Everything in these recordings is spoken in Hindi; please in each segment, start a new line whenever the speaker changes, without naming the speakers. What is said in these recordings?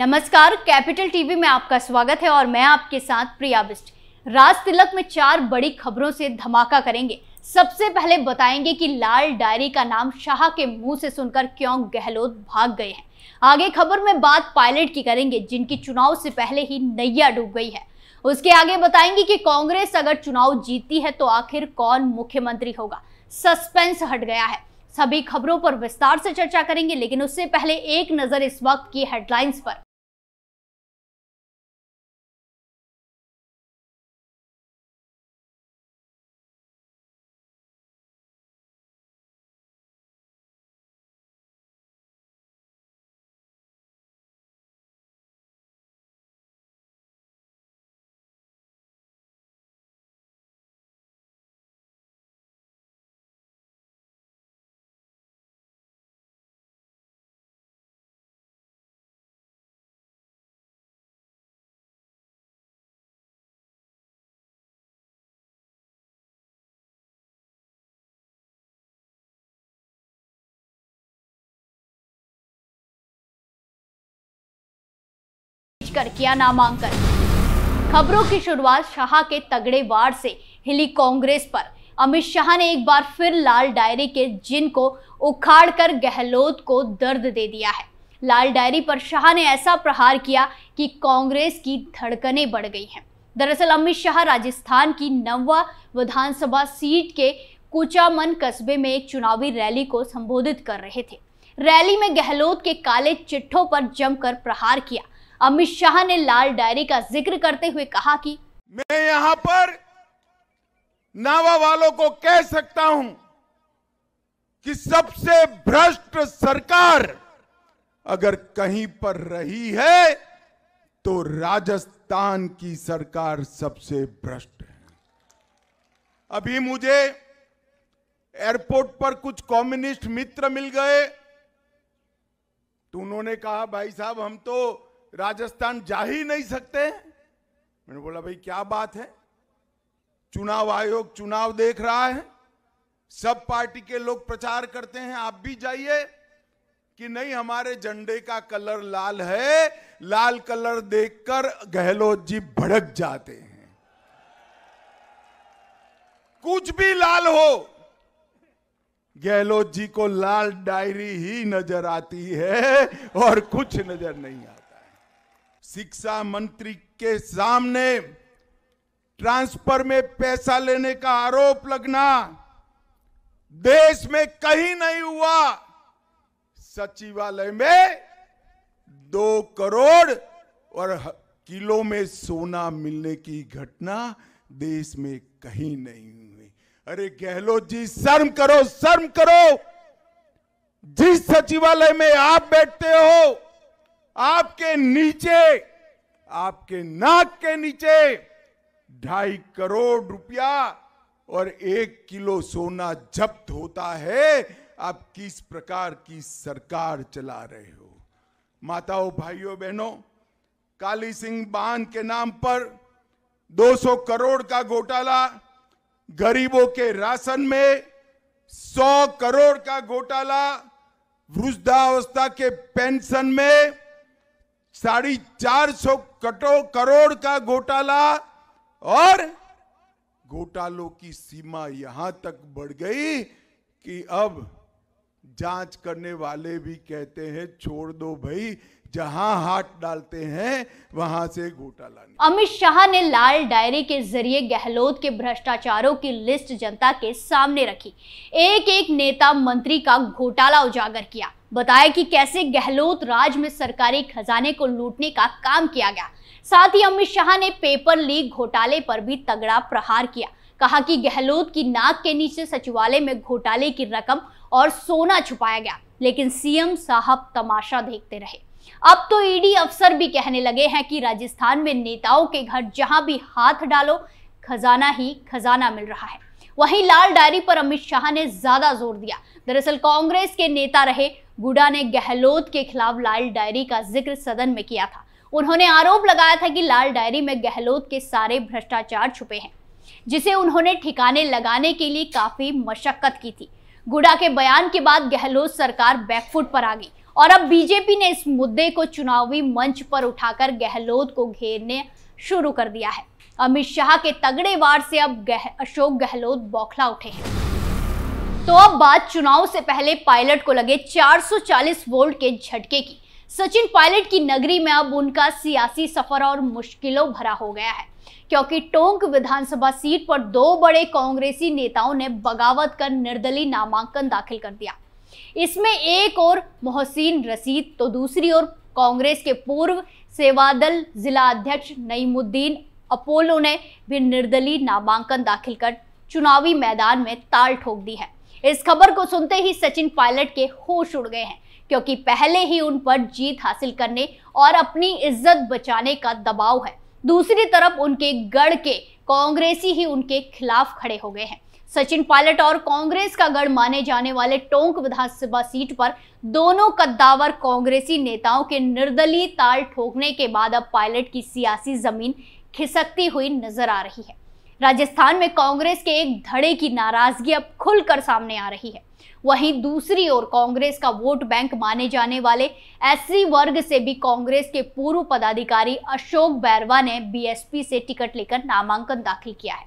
नमस्कार कैपिटल टीवी में आपका स्वागत है और मैं आपके साथ प्रिया बिस्ट राज तिलक में चार बड़ी खबरों से धमाका करेंगे सबसे पहले बताएंगे कि लाल डायरी का नाम शाह के मुंह से सुनकर क्यों गहलोत भाग गए हैं आगे खबर में बात पायलट की करेंगे जिनकी चुनाव से पहले ही नैया डूब गई है उसके आगे बताएंगे कि कांग्रेस अगर चुनाव जीती है तो आखिर कौन मुख्यमंत्री होगा सस्पेंस हट गया है सभी खबरों पर विस्तार से चर्चा करेंगे लेकिन उससे पहले एक नजर इस वक्त की हेडलाइंस पर भेजकर किया नामांकन खबरों की शुरुआत शाह के तगड़े वार से हिली कांग्रेस पर अमित शाह ने एक बार फिर लाल डायरी के जिन को उखाड़ कर गहलोत को दर्द दे दिया है लाल डायरी पर शाह ने ऐसा प्रहार किया कि कांग्रेस की धड़कनें बढ़ गई हैं दरअसल अमित शाह राजस्थान की नवा विधानसभा सीट के कुचामन कस्बे में एक चुनावी रैली को संबोधित कर रहे थे रैली में गहलोत के काले चिट्ठों पर जमकर प्रहार किया अमित शाह ने लाल डायरी का जिक्र करते हुए कहा कि मैं यहां पर
नावा वालों को कह सकता हूं कि सबसे भ्रष्ट सरकार अगर कहीं पर रही है तो राजस्थान की सरकार सबसे भ्रष्ट है अभी मुझे एयरपोर्ट पर कुछ कम्युनिस्ट मित्र मिल गए तो उन्होंने कहा भाई साहब हम तो राजस्थान जा ही नहीं सकते मैंने बोला भाई क्या बात है चुनाव आयोग चुनाव देख रहा है सब पार्टी के लोग प्रचार करते हैं आप भी जाइए कि नहीं हमारे झंडे का कलर लाल है लाल कलर देखकर गहलोत जी भड़क जाते हैं कुछ भी लाल हो गहलोत जी को लाल डायरी ही नजर आती है और कुछ नजर नहीं आता शिक्षा मंत्री के सामने ट्रांसफर में पैसा लेने का आरोप लगना देश में कहीं नहीं हुआ सचिवालय में दो करोड़ और किलो में सोना मिलने की घटना देश में कहीं नहीं हुई अरे गहलोत जी शर्म करो शर्म करो जिस सचिवालय में आप बैठते हो आपके नीचे आपके नाक के नीचे ढाई करोड़ रुपया और एक किलो सोना जब्त होता है आप किस प्रकार की सरकार चला रहे हो माताओं भाइयों बहनों काली सिंह बांध के नाम पर 200 करोड़ का घोटाला गरीबों के राशन में 100 करोड़ का घोटाला वृद्धावस्था के पेंशन में साढ़े चार सौ कटो करोड़ का घोटाला और घोटालों की सीमा यहां तक बढ़ गई कि अब जांच करने वाले भी कहते हैं छोड़ दो भाई जहां हाथ डालते हैं वहां से घोटाला
अमित शाह ने लाल डायरी के जरिए गहलोत के भ्रष्टाचारों की लिस्ट जनता के सामने रखी एक एक नेता मंत्री का घोटाला उजागर किया बताया कि कैसे गहलोत राज में सरकारी खजाने को लूटने का काम किया गया साथ ही अमित शाह ने पेपर लीक घोटाले पर भी तगड़ा प्रहार किया कहा कि गहलोत की नाक के नीचे सचिवालय में घोटाले की रकम और सोना छुपाया गया लेकिन सीएम साहब तमाशा देखते रहे अब तो ईडी अफसर भी कहने लगे हैं कि राजस्थान में नेताओं के घर जहां भी हाथ डालो खजाना ही खजाना मिल रहा है वहीं लाल डायरी पर अमित शाह ने ज्यादा जोर दिया दरअसल कांग्रेस के नेता रहे गुडा ने गहलोत के खिलाफ लाल डायरी का जिक्र सदन में किया था उन्होंने आरोप लगाया था कि लाल डायरी में गहलोत के सारे भ्रष्टाचार छुपे हैं जिसे उन्होंने ठिकाने लगाने के लिए काफी मशक्कत की थी गुडा के बयान के बाद गहलोत सरकार बैकफुट पर आ गई और अब बीजेपी ने इस मुद्दे को चुनावी मंच पर उठाकर गहलोत को घेरने शुरू कर दिया है अमित शाह के तगड़े वार से अब गह, अशोक गहलोत बौखला उठे हैं तो अब बात चुनाव से पहले पायलट को लगे 440 वोल्ट के झटके की सचिन पायलट की नगरी में अब उनका सियासी सफर और मुश्किलों भरा हो गया है क्योंकि टोंक विधानसभा सीट पर दो बड़े कांग्रेसी नेताओं ने बगावत कर निर्दलीय नामांकन दाखिल कर दिया इसमें एक और मोहसिन रसीद तो दूसरी ओर कांग्रेस के पूर्व सेवादल जिला अध्यक्ष नईमुद्दीन अपोलो ने भी निर्दलीय नामांकन दाखिल कर चुनावी मैदान में ताल ठोक दी है इस खबर को सुनते ही सचिन पायलट के होश उड़ गए हैं क्योंकि पहले ही उन पर जीत हासिल करने और अपनी इज्जत बचाने का दबाव है दूसरी तरफ उनके गढ़ के कांग्रेसी ही उनके खिलाफ खड़े हो गए हैं सचिन पायलट और कांग्रेस का गढ़ माने जाने वाले टोंक विधानसभा सीट पर दोनों कद्दावर कांग्रेसी नेताओं के निर्दलीय ताल ठोकने के बाद अब पायलट की सियासी जमीन खिसकती हुई नजर आ रही है राजस्थान में कांग्रेस के एक धड़े की नाराजगी अब खुलकर सामने आ रही है वहीं दूसरी ओर कांग्रेस का वोट बैंक माने जाने वाले एससी वर्ग से भी कांग्रेस के पूर्व पदाधिकारी अशोक बैरवा ने बीएसपी से टिकट लेकर नामांकन दाखिल किया है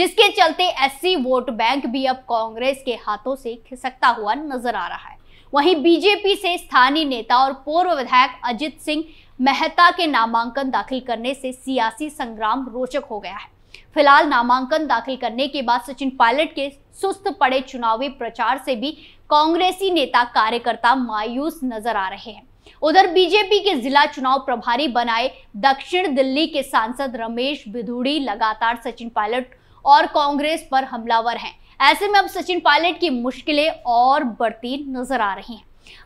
जिसके चलते एस वोट बैंक भी अब कांग्रेस के हाथों से खिसकता हुआ नजर आ रहा है वहीं बीजेपी से स्थानीय नेता और पूर्व विधायक अजित सिंह मेहता के नामांकन दाखिल करने से सियासी संग्राम रोचक हो गया है फिलहाल नामांकन दाखिल करने के बाद सचिन पायलट के सुस्त पड़े चुनावी प्रचार से भी कांग्रेसी नेता कार्यकर्ता मायूस नजर आ रहे हैं उधर बीजेपी के जिला चुनाव प्रभारी बनाए दक्षिण दिल्ली के सांसद रमेश बिधुड़ी लगातार सचिन पायलट और कांग्रेस पर हमलावर हैं ऐसे में अब सचिन पायलट की मुश्किलें और बढ़ती नजर आ रही हैं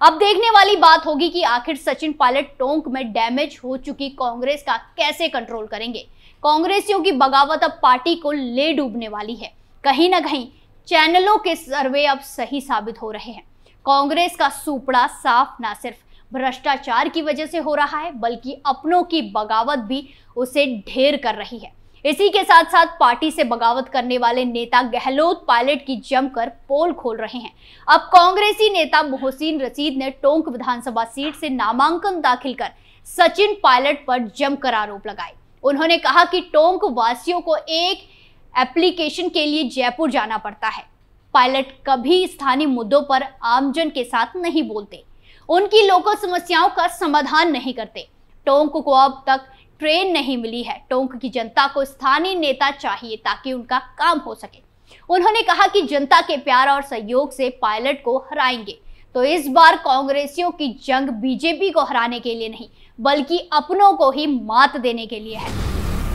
अब देखने वाली बात होगी कि आखिर सचिन पायलट टोंक में डैमेज हो चुकी कांग्रेस का कैसे कंट्रोल करेंगे कांग्रेसियों की बगावत अब पार्टी को ले डूबने वाली है कहीं ना कहीं चैनलों के सर्वे अब सही साबित हो रहे हैं कांग्रेस का सुपड़ा साफ ना सिर्फ भ्रष्टाचार की वजह से हो रहा है बल्कि अपनों की बगावत भी उसे ढेर कर रही है इसी के साथ साथ पार्टी से बगावत करने वाले नेता गहलोत पायलट की जमकर पोल खोल रहे हैं अब कांग्रेसी नेता मोहसिन रसीद ने टोंक विधानसभा सीट से नामांकन दाखिल कर सचिन पायलट पर जमकर आरोप लगाए उन्होंने कहा कि टोंक वासियों को एक एप्लीकेशन के लिए जयपुर जाना पड़ता है पायलट कभी स्थानीय मुद्दों पर आमजन के साथ नहीं बोलते उनकी लोकल समस्याओं का समाधान नहीं करते टोंक को अब तक ट्रेन नहीं मिली है टोंक की जनता को स्थानीय नेता चाहिए ताकि उनका काम हो सके उन्होंने कहा कि जनता के प्यार और सहयोग से पायलट को हराएंगे तो इस बार कांग्रेसियों की जंग बीजेपी को हराने के लिए नहीं बल्कि अपनों को ही मात देने के लिए है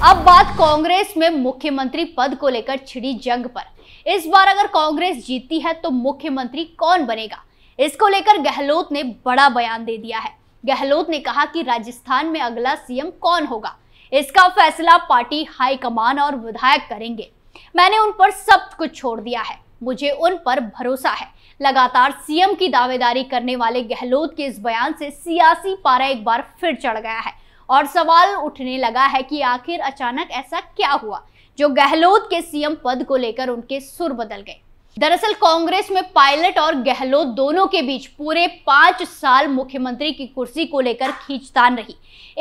अब बात कांग्रेस में मुख्यमंत्री पद को लेकर छिड़ी जंग पर इस बार अगर कांग्रेस जीती है तो मुख्यमंत्री कौन बनेगा इसको लेकर गहलोत ने बड़ा बयान दे दिया है गहलोत ने कहा कि राजस्थान में अगला सीएम कौन होगा इसका फैसला पार्टी हाईकमान और विधायक करेंगे मैंने उन पर सब कुछ छोड़ दिया है मुझे उन पर भरोसा है लगातार सीएम की दावेदारी करने वाले गहलोत के इस बयान से सियासी पारा एक बार फिर चढ़ गया है और सवाल उठने लगा है कि आखिर अचानक ऐसा क्या हुआ जो गहलोत के सीएम पद को लेकर उनके सुर बदल गए दरअसल कांग्रेस में पायलट और गहलोत दोनों के बीच पूरे पांच साल मुख्यमंत्री की कुर्सी को लेकर खींचतान रही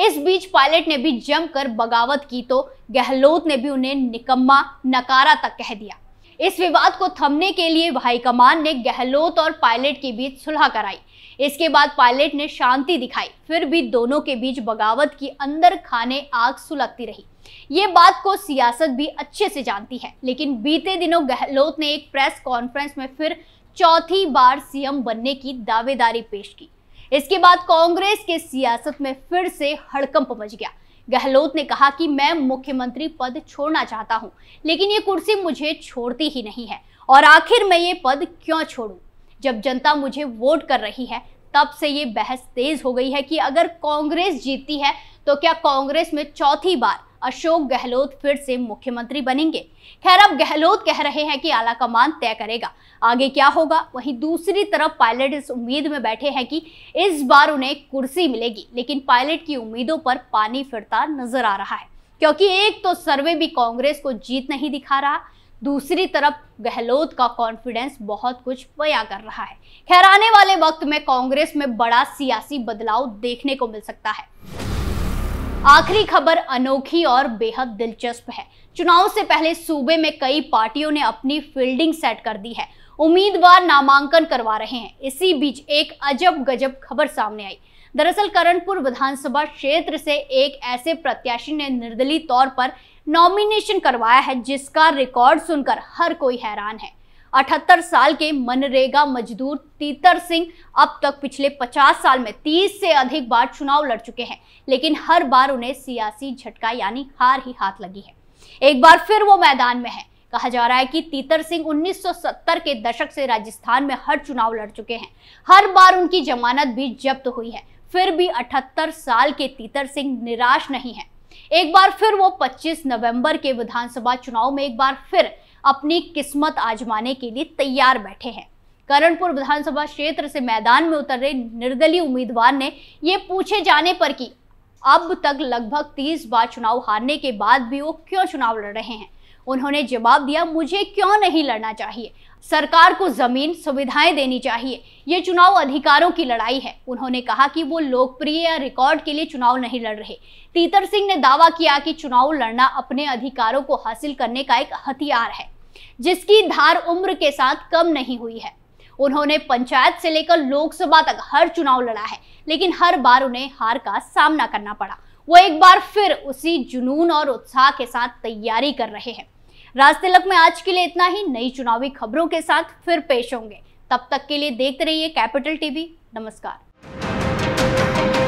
इस बीच पायलट ने भी जमकर बगावत की तो गहलोत ने भी उन्हें निकम्मा नकारा तक कह दिया इस विवाद को थमने के लिए हाईकमान ने गहलोत और पायलट के बीच सुलह कराई इसके बाद पायलट ने शांति दिखाई फिर भी दोनों के बीच बगावत की अंदर खाने आग सुलगती रही ये बात को सियासत भी अच्छे से जानती है लेकिन बीते दिनों गहलोत ने एक प्रेस कॉन्फ्रेंस में फिर चौथी बार सीएम बनने की दावेदारी पेश की इसके बाद कांग्रेस के सियासत में फिर से हड़कंप मच गया गहलोत ने कहा कि मैं मुख्यमंत्री पद छोड़ना चाहता हूं लेकिन ये कुर्सी मुझे छोड़ती ही नहीं है और आखिर मैं ये पद क्यों छोड़ू जब जनता मुझे वोट कर रही है तब से ये बहस तेज हो गई है कि अगर कांग्रेस जीतती है तो क्या कांग्रेस में चौथी बार अशोक गहलोत फिर से मुख्यमंत्री बनेंगे खैर अब गहलोत कह रहे हैं कि आला कमान तय करेगा आगे क्या होगा वहीं दूसरी तरफ पायलट इस उम्मीद में बैठे हैं कि इस बार उन्हें कुर्सी मिलेगी लेकिन पायलट की उम्मीदों पर पानी फिरता नजर आ रहा है क्योंकि एक तो सर्वे भी कांग्रेस को जीत नहीं दिखा रहा दूसरी तरफ गहलोत का कॉन्फिडेंस बहुत कुछ बया कर रहा है खैर आने वाले वक्त में कांग्रेस में बड़ा सियासी बदलाव देखने को मिल सकता है आखिरी खबर अनोखी और बेहद दिलचस्प है चुनाव से पहले सूबे में कई पार्टियों ने अपनी फील्डिंग सेट कर दी है उम्मीदवार नामांकन करवा रहे हैं इसी बीच एक अजब गजब खबर सामने आई दरअसल करणपुर विधानसभा क्षेत्र से एक ऐसे प्रत्याशी ने निर्दलीय तौर पर नॉमिनेशन करवाया है जिसका रिकॉर्ड सुनकर हर कोई हैरान है अठहत्तर साल के मनरेगा मजदूर तीतर सिंह अब तक पिछले 50 साल में 30 से अधिक बार चुनाव लड़ चुके हैं लेकिन हर बार उन्हें सियासी झटका यानी हार ही हाथ लगी है एक बार फिर वो मैदान में है कहा जा रहा है कि तीतर सिंह 1970 के दशक से राजस्थान में हर चुनाव लड़ चुके हैं हर बार उनकी जमानत भी जब्त हुई है फिर भी 78 साल के तीतर सिंह निराश नहीं है एक बार फिर वो 25 नवंबर के विधानसभा चुनाव में एक बार फिर अपनी किस्मत आजमाने के लिए तैयार बैठे हैं करणपुर विधानसभा क्षेत्र से मैदान में उतर रहे निर्दलीय उम्मीदवार ने ये पूछे जाने पर कि अब तक लगभग 30 बार चुनाव हारने के बाद भी वो क्यों चुनाव लड़ रहे हैं उन्होंने जवाब दिया मुझे क्यों नहीं लड़ना चाहिए सरकार को जमीन सुविधाएं देनी चाहिए ये चुनाव अधिकारों की लड़ाई है उन्होंने कहा कि वो लोकप्रिय या रिकॉर्ड के लिए चुनाव नहीं लड़ रहे तीतर सिंह ने दावा किया कि चुनाव लड़ना अपने अधिकारों को हासिल करने का एक हथियार है जिसकी धार उम्र के साथ कम नहीं हुई है उन्होंने पंचायत से लेकर लोकसभा तक हर चुनाव लड़ा है लेकिन हर बार उन्हें हार का सामना करना पड़ा वो एक बार फिर उसी जुनून और उत्साह के साथ तैयारी कर रहे हैं राज तिलक में आज के लिए इतना ही नई चुनावी खबरों के साथ फिर पेश होंगे तब तक के लिए देखते रहिए कैपिटल टीवी नमस्कार